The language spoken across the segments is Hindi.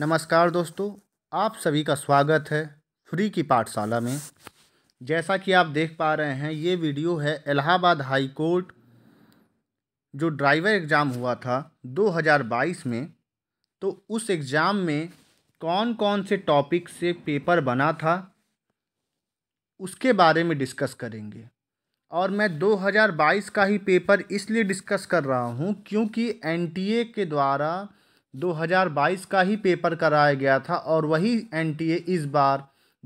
नमस्कार दोस्तों आप सभी का स्वागत है फ्री की पाठशाला में जैसा कि आप देख पा रहे हैं ये वीडियो है इलाहाबाद हाई कोर्ट जो ड्राइवर एग्ज़ाम हुआ था 2022 में तो उस एग्ज़ाम में कौन कौन से टॉपिक से पेपर बना था उसके बारे में डिस्कस करेंगे और मैं 2022 का ही पेपर इसलिए डिस्कस कर रहा हूँ क्योंकि एनटीए के द्वारा 2022 का ही पेपर कराया गया था और वही एनटीए इस बार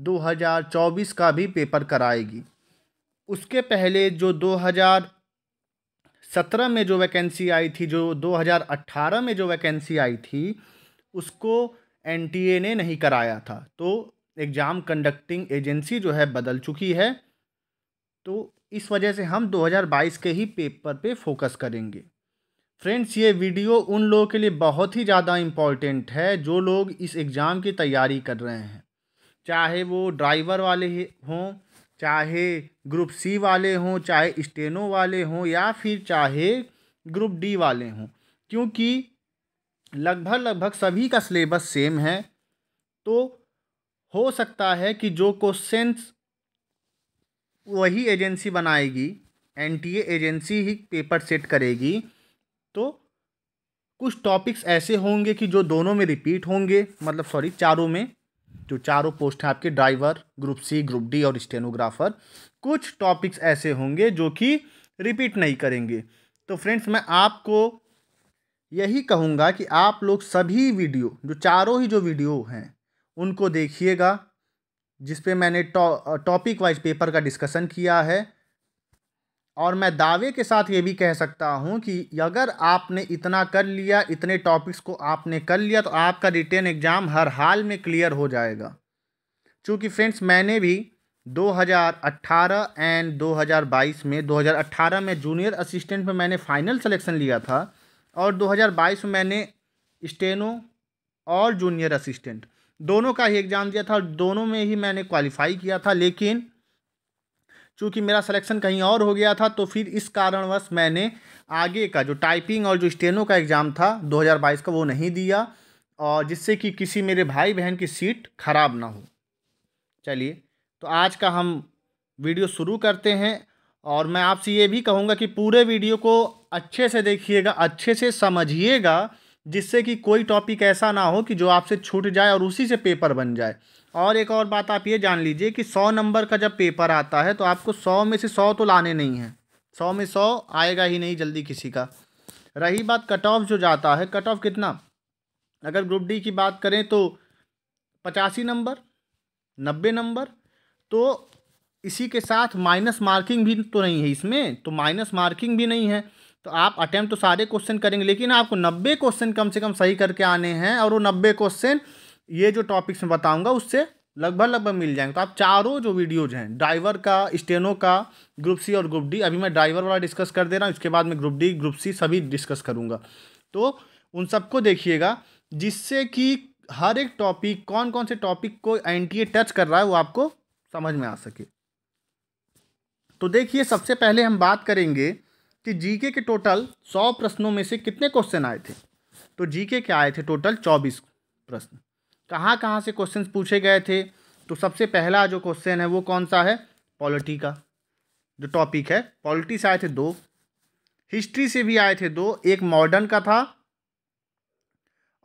2024 का भी पेपर कराएगी उसके पहले जो 2017 में जो वैकेंसी आई थी जो 2018 में जो वैकेंसी आई थी उसको एनटीए ने नहीं कराया था तो एग्ज़ाम कंडक्टिंग एजेंसी जो है बदल चुकी है तो इस वजह से हम 2022 के ही पेपर पे फोकस करेंगे फ्रेंड्स ये वीडियो उन लोगों के लिए बहुत ही ज़्यादा इम्पॉर्टेंट है जो लोग इस एग्ज़ाम की तैयारी कर रहे हैं चाहे वो ड्राइवर वाले हों चाहे ग्रुप सी वाले हों चाहे स्टेनो वाले हों या फिर चाहे ग्रुप डी वाले हों क्योंकि लगभग लगभग सभी का सिलेबस सेम है तो हो सकता है कि जो क्वेश्चंस वही एजेंसी बनाएगी एनटीए एजेंसी ही पेपर सेट करेगी तो कुछ टॉपिक्स ऐसे होंगे कि जो दोनों में रिपीट होंगे मतलब सॉरी चारों में जो चारों पोस्ट हैं आपके driver group C group D और स्टेनोग्राफर कुछ टॉपिक्स ऐसे होंगे जो कि रिपीट नहीं करेंगे तो फ्रेंड्स मैं आपको यही कहूँगा कि आप लोग सभी वीडियो जो चारों ही जो वीडियो हैं उनको देखिएगा जिस पे मैंने टॉपिक वाइज पेपर का डिस्कशन किया है और मैं दावे के साथ ये भी कह सकता हूँ कि अगर आपने इतना कर लिया इतने टॉपिक्स को आपने कर लिया तो आपका रिटर्न एग्ज़ाम हर हाल में क्लियर हो जाएगा चूँकि फ्रेंड्स मैंने भी 2018 एंड 2022 में 2018 में जूनियर असिस्टेंट में मैंने फ़ाइनल सिलेक्शन लिया था और 2022 में मैंने स्टेनो और जूनियर असिस्टेंट दोनों का ही एग्ज़ाम दिया था और दोनों में ही मैंने क्वालिफ़ाई किया था लेकिन चूँकि मेरा सलेक्शन कहीं और हो गया था तो फिर इस कारणवश मैंने आगे का जो टाइपिंग और जो स्टेनो का एग्ज़ाम था 2022 का वो नहीं दिया और जिससे कि किसी मेरे भाई बहन की सीट खराब ना हो चलिए तो आज का हम वीडियो शुरू करते हैं और मैं आपसे ये भी कहूँगा कि पूरे वीडियो को अच्छे से देखिएगा अच्छे से समझिएगा जिससे कि कोई टॉपिक ऐसा ना हो कि जो आपसे छूट जाए और उसी से पेपर बन जाए और एक और बात आप ये जान लीजिए कि सौ नंबर का जब पेपर आता है तो आपको सौ में से सौ तो लाने नहीं हैं सौ में सौ आएगा ही नहीं जल्दी किसी का रही बात कट ऑफ जो जाता है कट ऑफ कितना अगर ग्रुप डी की बात करें तो पचासी नंबर नब्बे नंबर तो इसी के साथ माइनस मार्किंग भी तो नहीं है इसमें तो माइनस मार्किंग भी नहीं है तो आप अटैम्प्ट तो सारे क्वेश्चन करेंगे लेकिन आपको नब्बे क्वेश्चन कम से कम सही करके आने हैं और वो नब्बे क्वेश्चन ये जो टॉपिक्स में बताऊंगा उससे लगभग लगभग मिल जाएंगे तो आप चारों जो वीडियोज हैं ड्राइवर का स्टेनो का ग्रुप सी और ग्रुप डी अभी मैं ड्राइवर वाला डिस्कस कर दे रहा हूँ इसके बाद मैं ग्रुप डी ग्रुप सी सभी डिस्कस करूँगा तो उन सबको देखिएगा जिससे कि हर एक टॉपिक कौन कौन से टॉपिक को एन टच कर रहा है वो आपको समझ में आ सके तो देखिए सबसे पहले हम बात करेंगे कि जीके के टोटल सौ प्रश्नों में से कितने क्वेश्चन आए थे तो जीके के आए थे टोटल चौबीस प्रश्न कहाँ कहाँ से क्वेश्चन पूछे गए थे तो सबसे पहला जो क्वेश्चन है वो कौन सा है पॉलिटी का जो टॉपिक है पॉलिटी से आए थे दो हिस्ट्री से भी आए थे दो एक मॉडर्न का था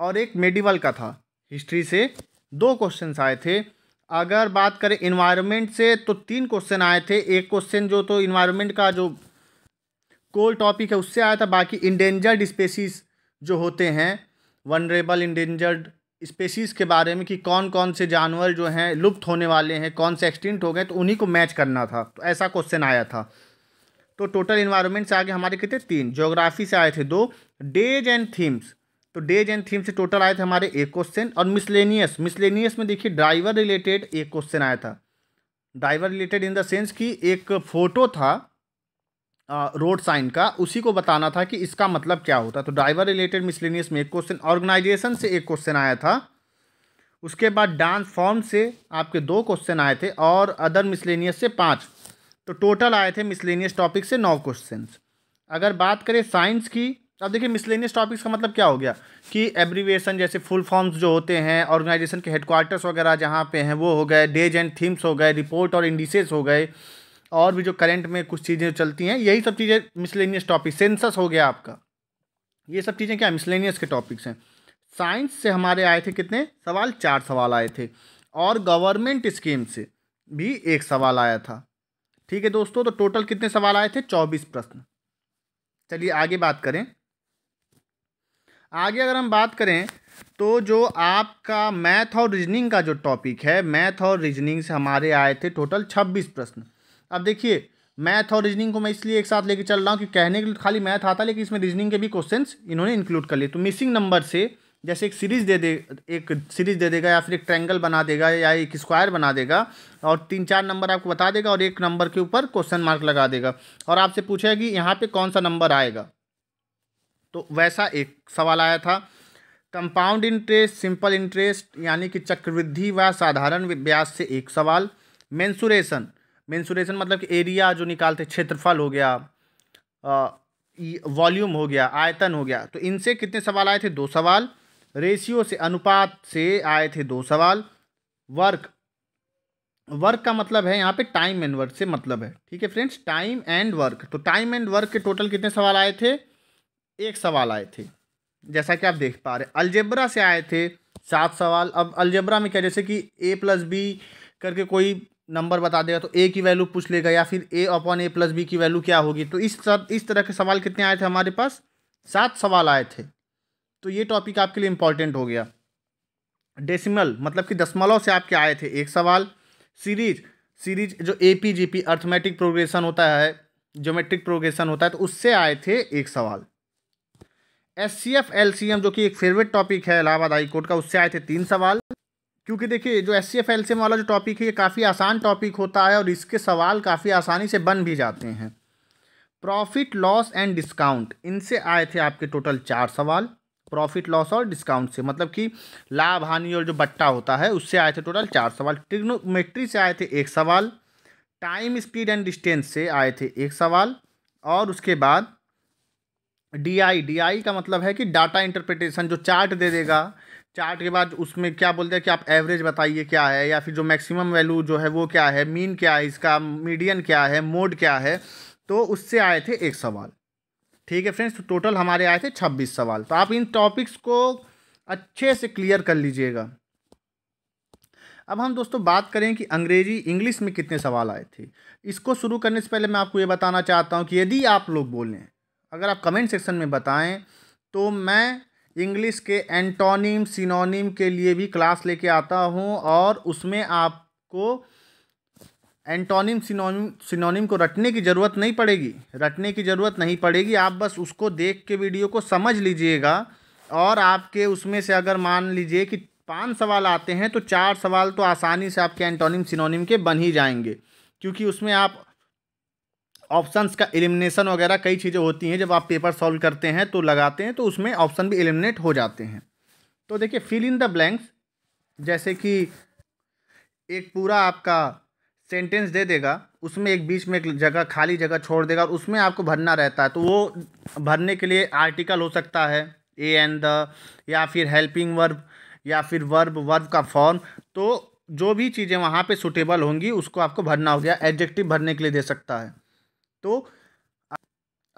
और एक मेडिवल का था हिस्ट्री से दो क्वेश्चन आए थे अगर बात करें इन्वायरमेंट से तो तीन क्वेश्चन आए थे एक क्वेश्चन जो तो इन्वायरमेंट का जो कोल टॉपिक है उससे आया था बाकी इंडेंजर्ड स्पेसीज़ जो होते हैं वनरेबल इंडेंजर्ड स्पेसीज़ के बारे में कि कौन कौन से जानवर जो हैं लुप्त होने वाले हैं कौन से एक्सटिंक्ट हो गए तो उन्हीं को मैच करना था तो ऐसा क्वेश्चन आया था तो टोटल इन्वायरमेंट से आगे हमारे कितने तीन जोग्राफी से आए थे दो डेज एंड थीम्स तो डेज एंड थीम से टोटल आए थे हमारे एक क्वेश्चन और मिसलेनियस मिसलेनियस में देखिए ड्राइवर रिलेटेड एक क्वेश्चन आया था driver related in the sense कि एक फ़ोटो था रोड साइन का उसी को बताना था कि इसका मतलब क्या होता है तो ड्राइवर रिलेटेड मिसलिनियस में एक क्वेश्चन ऑर्गेनाइजेशन से एक क्वेश्चन आया था उसके बाद डांस फॉर्म से आपके दो क्वेश्चन आए थे और अदर मिसलिनियस से पाँच तो टोटल आए थे मिसलिनियस टॉपिक से नौ क्वेश्चन अगर बात करें साइंस की अब देखिए मिसलेनियस टॉपिक्स का मतलब क्या हो गया कि एब्रीवेशन जैसे फुल फॉर्म्स जो होते हैं ऑर्गेनाइजेशन के हेडक्वार्टर्स वगैरह जहाँ पे हैं वो हो गए डेज एंड थीम्स हो गए रिपोर्ट और इंडिसेस हो गए और भी जो करंट में कुछ चीज़ें चलती हैं यही सब चीज़ें मिसलेनियस टॉपिक सेंसस हो गया आपका ये सब चीज़ें क्या मिसलेनियस के टॉपिक्स हैं साइंस से हमारे आए थे कितने सवाल चार सवाल आए थे और गवर्नमेंट स्कीम से भी एक सवाल आया था ठीक है दोस्तों तो टोटल कितने सवाल आए थे चौबीस प्रश्न चलिए आगे बात करें आगे अगर हम बात करें तो जो आपका मैथ और रीजनिंग का जो टॉपिक है मैथ और रीजनिंग से हमारे आए थे टोटल छब्बीस प्रश्न अब देखिए मैथ और रीजनिंग को मैं इसलिए एक साथ लेकर चल रहा हूँ कि कहने के लिए खाली मैथ आता लेकिन इसमें रीजनिंग के भी क्वेश्चन इन्होंने इंक्लूड कर लिए तो मिसिंग नंबर से जैसे एक सीरीज दे दे एक सीरीज दे देगा या फिर एक ट्रैंगल बना देगा या एक स्क्वायर बना देगा और तीन चार नंबर आपको बता देगा और एक नंबर के ऊपर क्वेश्चन मार्क लगा देगा और आपसे पूछेगा कि यहाँ पे कौन सा नंबर आएगा तो वैसा एक सवाल आया था कंपाउंड इंटरेस्ट सिंपल इंटरेस्ट यानी कि चक्रवृद्धि व साधारण ब्याज से एक सवाल मैंसुरेशन मेंसुरेशन मतलब कि एरिया जो निकालते क्षेत्रफल हो गया वॉल्यूम हो गया आयतन हो गया तो इनसे कितने सवाल आए थे दो सवाल रेशियो से अनुपात से आए थे दो सवाल वर्क वर्क का मतलब है यहाँ पे टाइम एंड वर्क से मतलब है ठीक है फ्रेंड्स टाइम एंड वर्क तो टाइम एंड वर्क के टोटल कितने सवाल आए थे एक सवाल आए थे जैसा कि आप देख पा रहे अलजेब्रा से आए थे सात सवाल अब अलजेब्रा में क्या जैसे कि ए प्लस बी करके कोई नंबर बता देगा तो ए की वैल्यू पूछ लेगा या फिर A upon A plus B की वैल्यू क्या होगी तो इस तरह इस तरह के सवाल कितने आए थे हमारे पास सात सवाल आए थे तो ये टॉपिक आपके लिए इम्पॉर्टेंट हो गया डेसिमल मतलब कि दसमलव से आपके आए थे एक सवाल सीरीज सीरीज जो A P G P arithmetic progression होता है ज्योमेट्रिक प्रोग्रेशन होता है तो उससे आए थे एक सवाल S C F L C M जो कि एक फेवरेट टॉपिक है इलाहाबाद हाईकोर्ट का उससे आए थे तीन सवाल क्योंकि देखिए जो एस सी एफ एल वाला जो टॉपिक है ये काफ़ी आसान टॉपिक होता है और इसके सवाल काफ़ी आसानी से बन भी जाते हैं प्रॉफिट लॉस एंड डिस्काउंट इनसे आए थे आपके टोटल चार सवाल प्रॉफिट लॉस और डिस्काउंट से मतलब कि लाभ हानि और जो बट्टा होता है उससे आए थे टोटल चार सवाल ट्रिग्नोमेट्री से आए थे एक सवाल टाइम स्पीड एंड डिस्टेंस से आए थे एक सवाल और उसके बाद डी आई डी आई का मतलब है कि डाटा इंटरप्रिटेशन जो चार्ट दे देगा चार्ट के बाद उसमें क्या बोलते हैं कि आप एवरेज बताइए क्या है या फिर जो मैक्सिमम वैल्यू जो है वो क्या है मीन क्या है इसका मीडियन क्या है मोड क्या है तो उससे आए थे एक सवाल ठीक है फ्रेंड्स तो टोटल हमारे आए थे छब्बीस सवाल तो आप इन टॉपिक्स को अच्छे से क्लियर कर लीजिएगा अब हम दोस्तों बात करें कि अंग्रेजी इंग्लिश में कितने सवाल आए थे इसको शुरू करने से पहले मैं आपको ये बताना चाहता हूँ कि यदि आप लोग बोलें अगर आप कमेंट सेक्शन में बताएं तो मैं इंग्लिश के एंटोनिम सिनोनिम के लिए भी क्लास लेके आता हूँ और उसमें आपको एंटोनिम सिनोनिम सिनोनिम को रटने की ज़रूरत नहीं पड़ेगी रटने की ज़रूरत नहीं पड़ेगी आप बस उसको देख के वीडियो को समझ लीजिएगा और आपके उसमें से अगर मान लीजिए कि पाँच सवाल आते हैं तो चार सवाल तो आसानी से आपके एंटोनिम सिनोनिम के बन ही जाएंगे क्योंकि उसमें आप ऑप्शंस का एलिमिनेशन वगैरह कई चीज़ें होती हैं जब आप पेपर सॉल्व करते हैं तो लगाते हैं तो उसमें ऑप्शन भी एलिमिनेट हो जाते हैं तो देखिए फिल इन द ब्लैंक्स जैसे कि एक पूरा आपका सेंटेंस दे देगा उसमें एक बीच में एक जगह खाली जगह छोड़ देगा और उसमें आपको भरना रहता है तो वो भरने के लिए आर्टिकल हो सकता है ए एंड द या फिर हेल्पिंग वर्ब या फिर वर्ब वर्ब का फॉर्म तो जो भी चीज़ें वहाँ पे सुटेबल होंगी उसको आपको भरना हो गया एडजेक्टिव भरने के लिए दे सकता है तो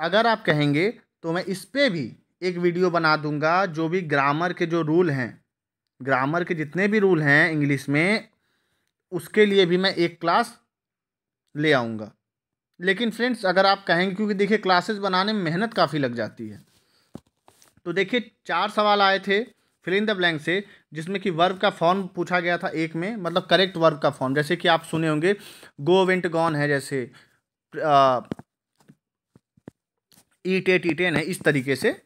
अगर आप कहेंगे तो मैं इस पर भी एक वीडियो बना दूंगा जो भी ग्रामर के जो रूल हैं ग्रामर के जितने भी रूल हैं इंग्लिश में उसके लिए भी मैं एक क्लास ले आऊँगा लेकिन फ्रेंड्स अगर आप कहेंगे क्योंकि देखिए क्लासेस बनाने में मेहनत काफ़ी लग जाती है तो देखिए चार सवाल आए थे फिलिंग द ब्लैंक से जिसमें कि वर्ब का फॉर्म पूछा गया था एक में मतलब करेक्ट वर्ब का फॉर्म जैसे कि आप सुने होंगे गो वेंट गॉन है जैसे ईट एट ई टेन है इस तरीके से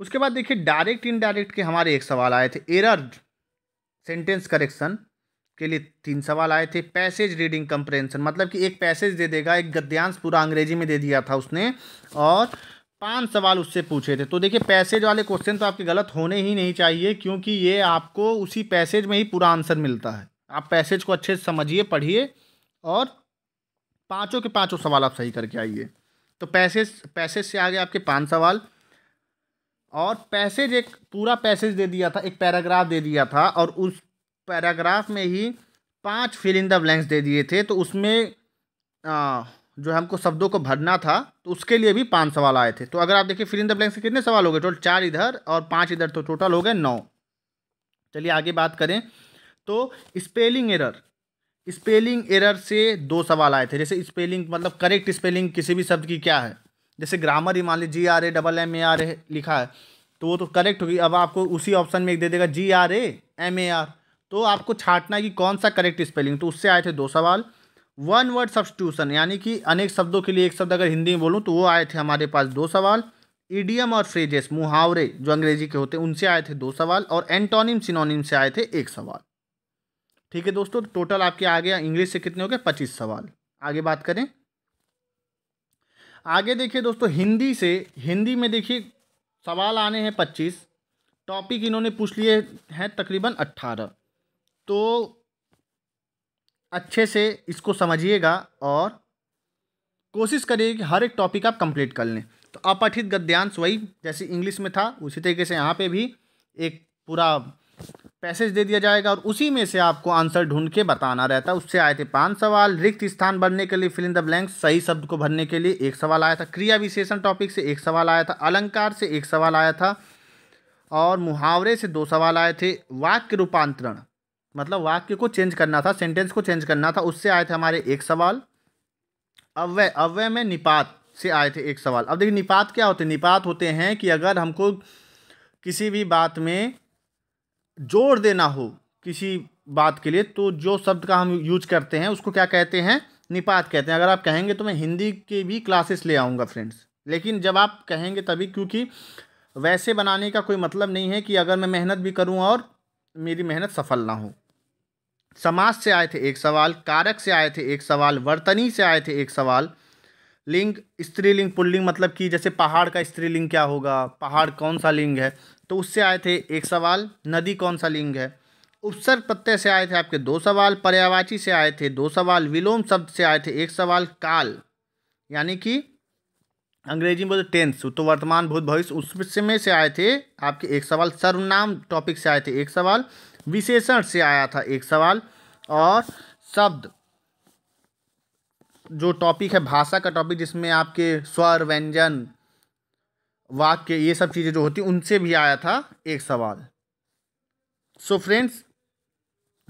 उसके बाद देखिए डायरेक्ट इनडायरेक्ट के हमारे एक सवाल आए थे एरर सेंटेंस करेक्शन के लिए तीन सवाल आए थे पैसेज रीडिंग कंप्रेंसन मतलब कि एक पैसेज दे देगा एक गद्यांश पूरा अंग्रेजी में दे दिया था उसने और पांच सवाल उससे पूछे थे तो देखिए पैसेज वाले क्वेश्चन तो आपके गलत होने ही नहीं चाहिए क्योंकि ये आपको उसी पैसेज में ही पूरा आंसर मिलता है आप पैसेज को अच्छे से समझिए पढ़िए और पाँचों के पाँचों सवाल आप सही करके आइए तो पैसेज पैसेज से आगे आपके पाँच सवाल और पैसेज एक पूरा पैसेज दे दिया था एक पैराग्राफ दे दिया था और उस पैराग्राफ में ही पांच फिल इन द ब्लैंक्स दे दिए थे तो उसमें आ, जो हमको शब्दों को भरना था तो उसके लिए भी पांच सवाल आए थे तो अगर आप देखिए फिल इन द ब्लैंक्स के कितने सवाल हो गए टोटल चार इधर और पाँच इधर तो टोटल हो गए नौ चलिए आगे बात करें तो स्पेलिंग एरर स्पेलिंग एरर से दो सवाल आए थे जैसे स्पेलिंग मतलब करेक्ट स्पेलिंग किसी भी शब्द की क्या है जैसे ग्रामर ही मान लीजिए G R A double M A R A लिखा है तो वो तो करेक्ट होगी अब आपको उसी ऑप्शन में एक दे देगा G R A M A R तो आपको छाटना है कि कौन सा करेक्ट स्पेलिंग तो उससे आए थे दो सवाल वन वर्ड सब्सटूशन यानी कि अनेक शब्दों के लिए एक शब्द अगर हिंदी में बोलूँ तो वो आए थे हमारे पास दो सवाल ईडियम और फ्रेजेस मुहावरे जो अंग्रेजी के होते हैं उनसे आए थे दो सवाल और एंटोनिम सिनोनिम से आए थे एक सवाल ठीक है दोस्तों टोटल तो आपके आ गया इंग्लिश से कितने हो गए पच्चीस सवाल आगे बात करें आगे देखिए दोस्तों हिंदी से हिंदी में देखिए सवाल आने हैं पच्चीस टॉपिक इन्होंने पूछ लिए हैं तकरीबन अट्ठारह तो अच्छे से इसको समझिएगा और कोशिश करिए कि हर एक टॉपिक आप कंप्लीट कर लें तो अपठित गद्यांश वही जैसे इंग्लिश में था उसी तरीके से यहाँ पे भी एक पूरा पैसेज दे दिया जाएगा और उसी में से आपको आंसर ढूंढ के बताना रहता है उससे आए थे पांच सवाल रिक्त स्थान भरने के लिए फिलिंग द ब्लैंक सही शब्द को भरने के लिए एक सवाल आया था क्रिया विशेषण टॉपिक से एक सवाल आया था अलंकार से एक सवाल आया था और मुहावरे से दो सवाल आए थे वाक्य रूपांतरण मतलब वाक्य को चेंज करना था सेंटेंस को चेंज करना था उससे आए थे हमारे एक सवाल अव्यय अव्यय में निपात से आए थे एक सवाल अब देखिए निपात क्या होते हैं निपात होते हैं कि अगर हमको किसी भी बात में जोड़ देना हो किसी बात के लिए तो जो शब्द का हम यूज करते हैं उसको क्या कहते हैं निपात कहते हैं अगर आप कहेंगे तो मैं हिंदी के भी क्लासेस ले आऊँगा फ्रेंड्स लेकिन जब आप कहेंगे तभी क्योंकि वैसे बनाने का कोई मतलब नहीं है कि अगर मैं मेहनत भी करूँ और मेरी मेहनत सफल ना हो समाज से आए थे एक सवाल कारक से आए थे एक सवाल वर्तनी से आए थे एक सवाल लिंग स्त्रीलिंग पुल्लिंग मतलब कि जैसे पहाड़ का स्त्रीलिंग क्या होगा पहाड़ कौन सा लिंग है तो उससे आए थे एक सवाल नदी कौन सा लिंग है उपसर्ग प्रत्यय से आए थे आपके दो सवाल पर्यावाची से आए थे दो सवाल विलोम शब्द से आए थे एक सवाल काल यानी कि अंग्रेजी में बोलते टेंस तो वर्तमान भूत भविष्य उस समय से आए थे आपके एक सवाल सर्वनाम टॉपिक से आए थे एक सवाल विशेषण से आया था एक सवाल और शब्द जो टॉपिक है भाषा का टॉपिक जिसमें आपके स्वर व्यंजन वाक्य ये सब चीज़ें जो होती उनसे भी आया था एक सवाल सो so फ्रेंड्स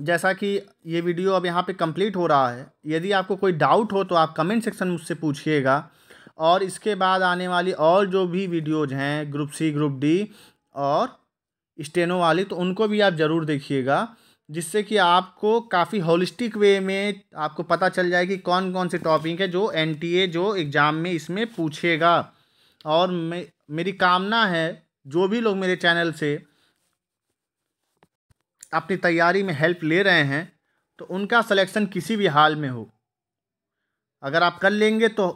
जैसा कि ये वीडियो अब यहाँ पे कंप्लीट हो रहा है यदि आपको कोई डाउट हो तो आप कमेंट सेक्शन में मुझसे पूछिएगा और इसके बाद आने वाली और जो भी वीडियोज हैं ग्रुप सी ग्रुप डी और स्टेनो वाली तो उनको भी आप ज़रूर देखिएगा जिससे कि आपको काफ़ी होलिस्टिक वे में आपको पता चल जाए कि कौन कौन से टॉपिक है जो एन जो एग्ज़ाम में इसमें पूछेगा और मैं मेरी कामना है जो भी लोग मेरे चैनल से अपनी तैयारी में हेल्प ले रहे हैं तो उनका सिलेक्शन किसी भी हाल में हो अगर आप कर लेंगे तो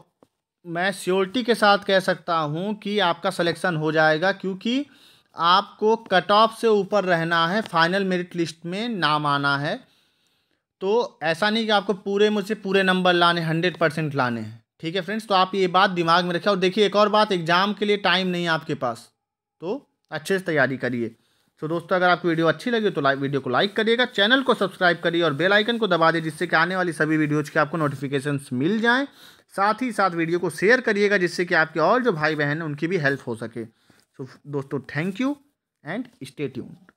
मैं श्योरिटी के साथ कह सकता हूँ कि आपका सिलेक्शन हो जाएगा क्योंकि आपको कट ऑफ से ऊपर रहना है फाइनल मेरिट लिस्ट में नाम आना है तो ऐसा नहीं कि आपको पूरे मुझसे पूरे नंबर लाने हंड्रेड परसेंट लाने हैं ठीक है फ्रेंड्स तो आप ये बात दिमाग में रखें और देखिए एक और बात एग्जाम के लिए टाइम नहीं है आपके पास तो अच्छे से तैयारी करिए तो दोस्तों अगर आपको वीडियो अच्छी लगी तो लाइक वीडियो को लाइक करिएगा चैनल को सब्सक्राइब करिए और बेल आइकन को दबा दें जिससे कि आने वाली सभी वीडियोज़ के आपको नोटिफिकेशंस मिल जाएं साथ ही साथ वीडियो को शेयर करिएगा जिससे कि आपके और जो भाई बहन हैं उनकी भी हेल्प हो सके सो दोस्तों thank you and stay tuned